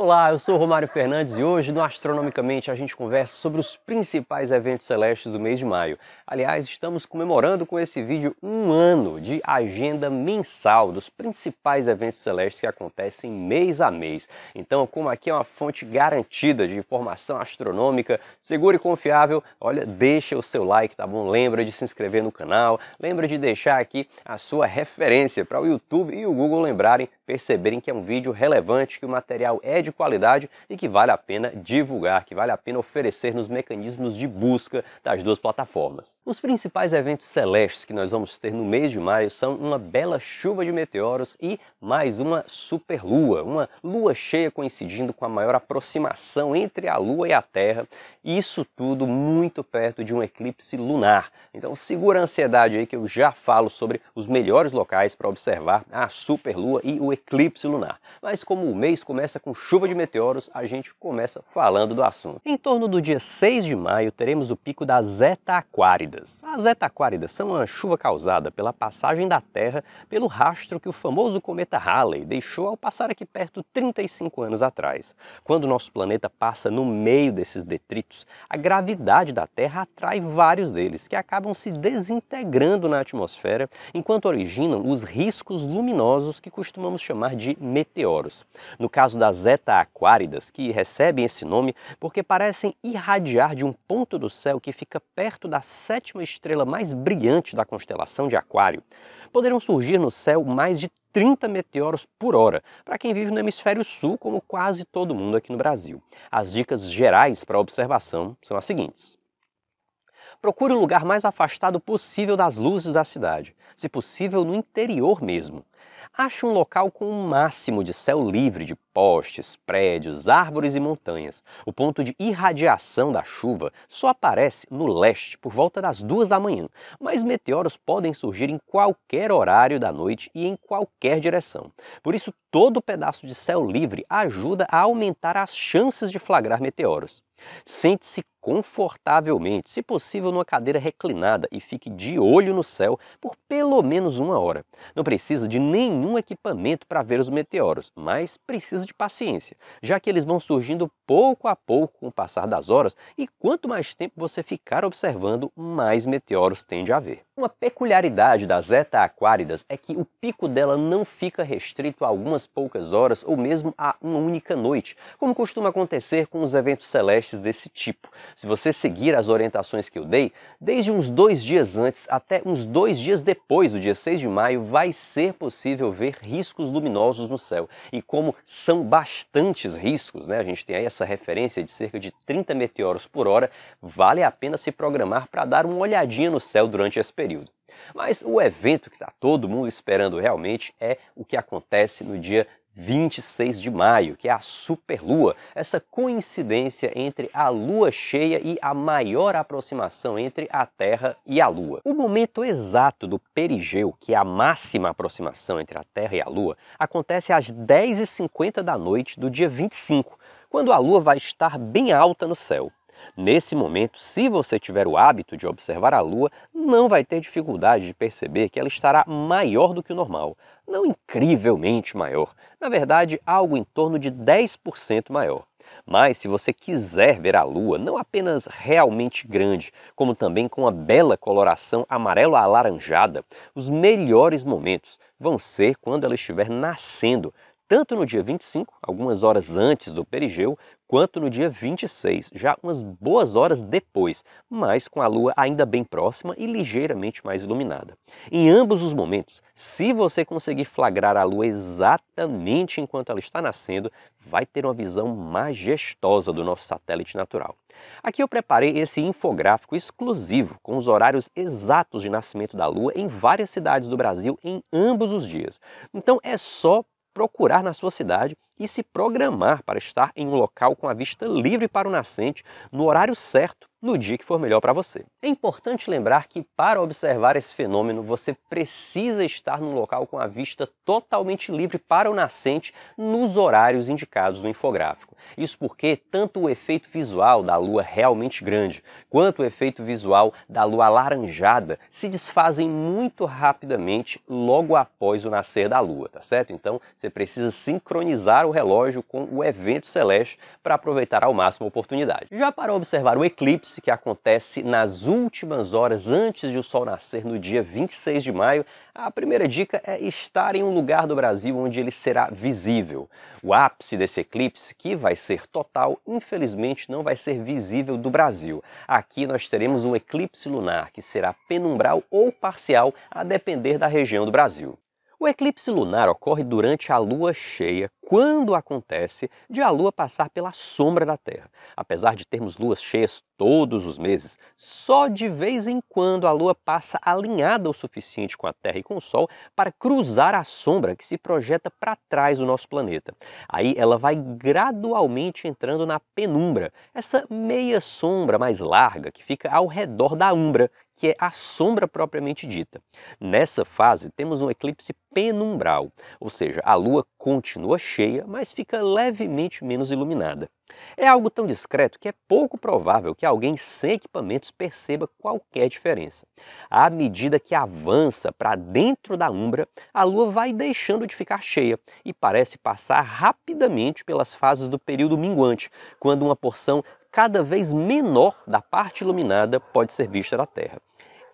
Olá, eu sou Romário Fernandes e hoje no Astronomicamente a gente conversa sobre os principais eventos celestes do mês de maio. Aliás, estamos comemorando com esse vídeo um ano de agenda mensal dos principais eventos celestes que acontecem mês a mês. Então, como aqui é uma fonte garantida de informação astronômica, segura e confiável, olha, deixa o seu like, tá bom? Lembra de se inscrever no canal, lembra de deixar aqui a sua referência para o YouTube e o Google lembrarem perceberem que é um vídeo relevante, que o material é de qualidade e que vale a pena divulgar, que vale a pena oferecer nos mecanismos de busca das duas plataformas. Os principais eventos celestes que nós vamos ter no mês de maio são uma bela chuva de meteoros e mais uma superlua, uma lua cheia coincidindo com a maior aproximação entre a Lua e a Terra, isso tudo muito perto de um eclipse lunar. Então segura a ansiedade aí que eu já falo sobre os melhores locais para observar a superlua e o eclipse lunar. Mas como o mês começa com chuva de meteoros, a gente começa falando do assunto. Em torno do dia 6 de maio, teremos o pico das Zeta Aquáridas. As Zeta Aquáridas são uma chuva causada pela passagem da Terra pelo rastro que o famoso cometa Halley deixou ao passar aqui perto 35 anos atrás. Quando nosso planeta passa no meio desses detritos, a gravidade da Terra atrai vários deles, que acabam se desintegrando na atmosfera, enquanto originam os riscos luminosos que costumamos chamar de meteoros. No caso das Zeta Aquáridas, que recebem esse nome porque parecem irradiar de um ponto do céu que fica perto da sétima estrela mais brilhante da constelação de Aquário, poderão surgir no céu mais de 30 meteoros por hora, para quem vive no hemisfério sul, como quase todo mundo aqui no Brasil. As dicas gerais para observação são as seguintes. Procure o lugar mais afastado possível das luzes da cidade, se possível no interior mesmo. Ache um local com o um máximo de céu livre de postes, prédios, árvores e montanhas. O ponto de irradiação da chuva só aparece no leste por volta das duas da manhã, mas meteoros podem surgir em qualquer horário da noite e em qualquer direção. Por isso, todo pedaço de céu livre ajuda a aumentar as chances de flagrar meteoros. Sente-se confortavelmente, se possível numa cadeira reclinada e fique de olho no céu por pelo menos uma hora. Não precisa de nenhum equipamento para ver os meteoros, mas precisa de paciência, já que eles vão surgindo pouco a pouco com o passar das horas e quanto mais tempo você ficar observando, mais meteoros tende a ver. Uma peculiaridade das Eta Aquáridas é que o pico dela não fica restrito a algumas poucas horas ou mesmo a uma única noite, como costuma acontecer com os eventos celestes desse tipo. Se você seguir as orientações que eu dei, desde uns dois dias antes até uns dois dias depois do dia 6 de maio, vai ser possível ver riscos luminosos no céu. E como são bastantes riscos, né? a gente tem aí essa referência de cerca de 30 meteoros por hora, vale a pena se programar para dar uma olhadinha no céu durante esse período. Mas o evento que está todo mundo esperando realmente é o que acontece no dia 26 de maio, que é a superlua, essa coincidência entre a lua cheia e a maior aproximação entre a Terra e a lua. O momento exato do perigeu, que é a máxima aproximação entre a Terra e a lua, acontece às 10h50 da noite do dia 25, quando a lua vai estar bem alta no céu. Nesse momento, se você tiver o hábito de observar a Lua, não vai ter dificuldade de perceber que ela estará maior do que o normal. Não incrivelmente maior, na verdade, algo em torno de 10% maior. Mas se você quiser ver a Lua não apenas realmente grande, como também com a bela coloração amarelo-alaranjada, os melhores momentos vão ser quando ela estiver nascendo tanto no dia 25, algumas horas antes do perigeu, quanto no dia 26, já umas boas horas depois, mas com a lua ainda bem próxima e ligeiramente mais iluminada. Em ambos os momentos, se você conseguir flagrar a lua exatamente enquanto ela está nascendo, vai ter uma visão majestosa do nosso satélite natural. Aqui eu preparei esse infográfico exclusivo com os horários exatos de nascimento da lua em várias cidades do Brasil em ambos os dias. Então é só procurar na sua cidade e se programar para estar em um local com a vista livre para o nascente no horário certo no dia que for melhor para você. É importante lembrar que para observar esse fenômeno você precisa estar num local com a vista totalmente livre para o nascente nos horários indicados no infográfico. Isso porque tanto o efeito visual da lua realmente grande quanto o efeito visual da lua alaranjada se desfazem muito rapidamente logo após o nascer da lua, tá certo? Então você precisa sincronizar o relógio com o evento celeste para aproveitar ao máximo a oportunidade. Já para observar o eclipse eclipse que acontece nas últimas horas antes de o sol nascer no dia 26 de maio, a primeira dica é estar em um lugar do Brasil onde ele será visível. O ápice desse eclipse, que vai ser total, infelizmente não vai ser visível do Brasil. Aqui nós teremos um eclipse lunar que será penumbral ou parcial, a depender da região do Brasil. O eclipse lunar ocorre durante a lua cheia, quando acontece de a lua passar pela sombra da Terra. Apesar de termos luas cheias todos os meses, só de vez em quando a lua passa alinhada o suficiente com a Terra e com o Sol para cruzar a sombra que se projeta para trás do nosso planeta. Aí ela vai gradualmente entrando na penumbra, essa meia sombra mais larga que fica ao redor da umbra, que é a sombra propriamente dita. Nessa fase, temos um eclipse penumbral, ou seja, a Lua continua cheia, mas fica levemente menos iluminada. É algo tão discreto que é pouco provável que alguém sem equipamentos perceba qualquer diferença. À medida que avança para dentro da umbra, a Lua vai deixando de ficar cheia e parece passar rapidamente pelas fases do período minguante, quando uma porção cada vez menor da parte iluminada pode ser vista da Terra.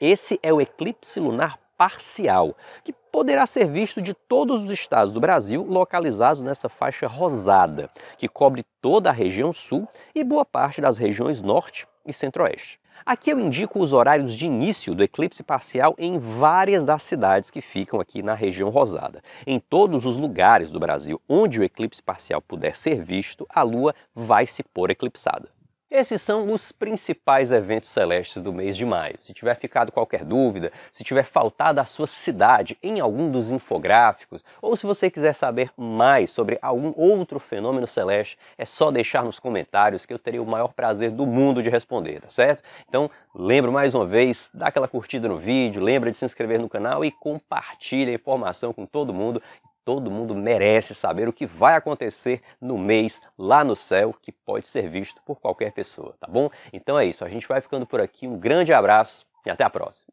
Esse é o eclipse lunar parcial, que poderá ser visto de todos os estados do Brasil localizados nessa faixa rosada, que cobre toda a região sul e boa parte das regiões norte e centro-oeste. Aqui eu indico os horários de início do eclipse parcial em várias das cidades que ficam aqui na região rosada. Em todos os lugares do Brasil onde o eclipse parcial puder ser visto, a Lua vai se pôr eclipsada. Esses são os principais eventos celestes do mês de maio. Se tiver ficado qualquer dúvida, se tiver faltado a sua cidade em algum dos infográficos, ou se você quiser saber mais sobre algum outro fenômeno celeste, é só deixar nos comentários que eu terei o maior prazer do mundo de responder, tá certo? Então, lembro mais uma vez, dá aquela curtida no vídeo, lembra de se inscrever no canal e compartilha a informação com todo mundo. Todo mundo merece saber o que vai acontecer no mês lá no céu, que pode ser visto por qualquer pessoa, tá bom? Então é isso, a gente vai ficando por aqui. Um grande abraço e até a próxima.